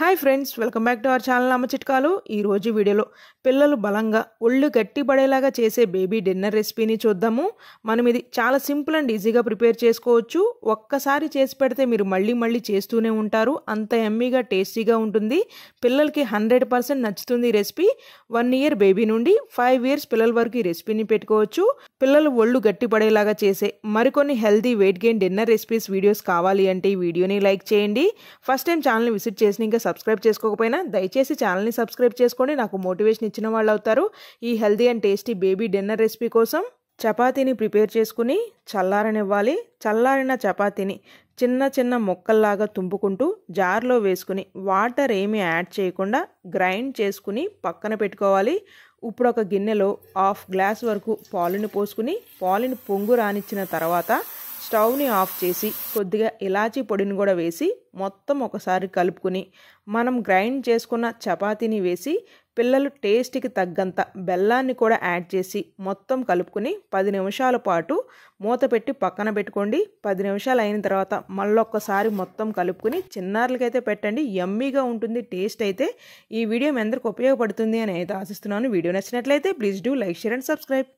hi friends welcome back to our channel అమ్మ చిట్కాలు ఈరోజు వీడియోలో పిల్లలు బలంగా ఒళ్ళు గట్టి పడేలాగా చేసే బేబీ డిన్నర్ రెసిపీని చూద్దాము మనం ఇది చాలా సింపుల్ అండ్ ఈజీగా ప్రిపేర్ చేసుకోవచ్చు ఒక్కసారి చేసి పెడితే మీరు మళ్ళీ మళ్ళీ చేస్తూనే ఉంటారు అంత ఎమ్మీగా టేస్టీగా ఉంటుంది పిల్లలకి హండ్రెడ్ పర్సెంట్ నచ్చుతుంది రెసిపీ వన్ ఇయర్ బేబీ నుండి ఫైవ్ ఇయర్స్ పిల్లల వరకు ఈ రెసిపీని పెట్టుకోవచ్చు పిల్లలు ఒళ్ళు గట్టి పడేలాగా చేసే మరికొన్ని healthy weight gain dinner recipes videos కావాలి అంటే ఈ వీడియోని లైక్ చేయండి ఫస్ట్ టైం ఛానల్ని విజిట్ చేసిన ఇంకా సబ్స్క్రైబ్ చేసుకోకపోయినా దయచేసి ఛానల్ని సబ్స్క్రైబ్ చేసుకోండి నాకు మోటివేషన్ ఇచ్చిన వాళ్ళు అవుతారు ఈ healthy and tasty baby dinner recipe కోసం చపాతీని ప్రిపేర్ చేసుకుని చల్లారనివ్వాలి చల్లారిన చపాతీని చిన్న చిన్న ముక్కల్లాగా తుంపుకుంటూ జార్లో వేసుకుని వాటర్ ఏమీ యాడ్ చేయకుండా గ్రైండ్ చేసుకుని పక్కన పెట్టుకోవాలి ఇప్పుడు ఒక గిన్నెలో హాఫ్ గ్లాస్ వరకు పాలుని పోసుకుని పాలుని పొంగు రానిచ్చిన తర్వాత స్టవ్ని ఆఫ్ చేసి కొద్దిగా ఇలాచీ పొడిని కూడా వేసి మొత్తం ఒకసారి కలుపుకుని మనం గ్రైండ్ చేసుకున్న చపాతీని వేసి పిల్లలు టేస్ట్కి తగ్గంత బెల్లాన్ని కూడా యాడ్ చేసి మొత్తం కలుపుకుని పది నిమిషాల పాటు మూత పెట్టి పక్కన పెట్టుకోండి పది నిమిషాలు అయిన తర్వాత మళ్ళొక్కసారి మొత్తం కలుపుకుని చిన్నారులకైతే పెట్టండి ఎమ్మీగా ఉంటుంది టేస్ట్ అయితే ఈ వీడియో మీ అందరికి ఉపయోగపడుతుంది అని అయితే ఆశిస్తున్నాను వీడియో నచ్చినట్లయితే please do like share and subscribe